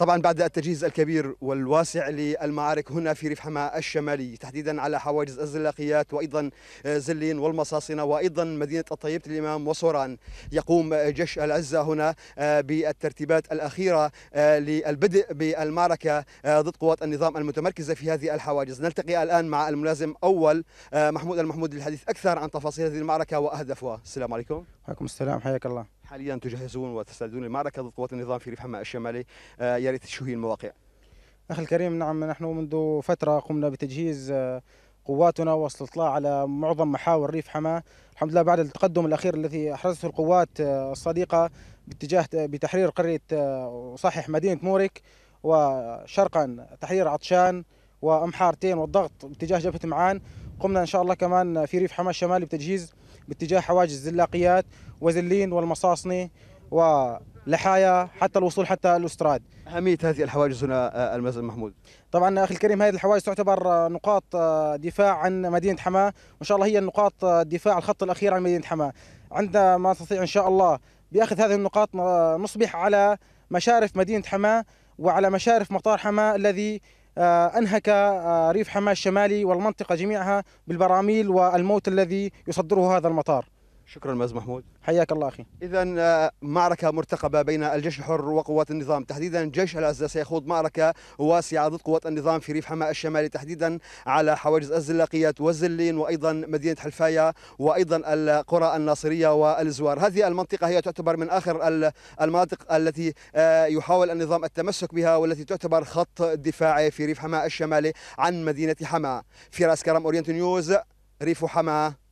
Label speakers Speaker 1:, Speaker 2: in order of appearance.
Speaker 1: طبعا بعد التجهيز الكبير والواسع للمعارك هنا في ريف حماة الشمالي تحديدا على حواجز الزلاقيات وايضا زلين والمصاصنه وايضا مدينه الطيبة الامام وصوران يقوم جيش العزه هنا آه، بالترتيبات الاخيره آه، للبدء بالمعركه آه، ضد قوات النظام المتمركزه في هذه الحواجز نلتقي الان مع الملازم اول محمود المحمود للحديث اكثر عن تفاصيل هذه المعركه واهدافها السلام عليكم
Speaker 2: وعليكم السلام حياك الله
Speaker 1: حاليا تجهزون وتستعدون للمعركة ضد قوات النظام في ريف حماة الشمالي آه، يا ريت تشوهي المواقع
Speaker 2: أخي الكريم نعم نحن منذ فترة قمنا بتجهيز آه، قواتنا واستطلاع على معظم محاور ريف حماة الحمد لله بعد التقدم الأخير الذي أحرزته القوات آه، الصديقة باتجاه بتحرير قرية صحيح مدينة مورك وشرقا تحرير عطشان وأمحارتين والضغط باتجاه جبهة معان قمنا إن شاء الله كمان في ريف حماة الشمالي بتجهيز باتجاه حواجز زلاقيات وزلين والمصاصني ولحايا حتى الوصول حتى الاستراد. اهميه هذه الحواجز هنا آه، المزن محمود. طبعا اخي الكريم هذه الحواجز تعتبر آه، نقاط آه، دفاع عن مدينه حماه وان شاء الله هي نقاط دفاع الخط الاخير عن مدينه حماه. عندما نستطيع ان شاء الله باخذ هذه النقاط نصبح على مشارف مدينه حماه وعلى مشارف مطار حماه الذي آه، أنهك آه، ريف حماة الشمالي والمنطقة جميعها بالبراميل والموت الذي يصدره هذا المطار شكرا ماز محمود حياك الله اخي
Speaker 1: اذا آه، معركه مرتقبه بين الجيش الحر وقوات النظام تحديدا جيش الازدة سيخوض معركه واسعه ضد قوات النظام في ريف حماة الشمالي تحديدا على حواجز الزلاقيات والزلين وايضا مدينه حلفايه وايضا القرى الناصريه والزوار هذه المنطقه هي تعتبر من اخر المناطق التي آه، يحاول النظام التمسك بها والتي تعتبر خط دفاعي في ريف حماة الشمالي عن مدينه حماة في راس كرم اورينت نيوز ريف حماة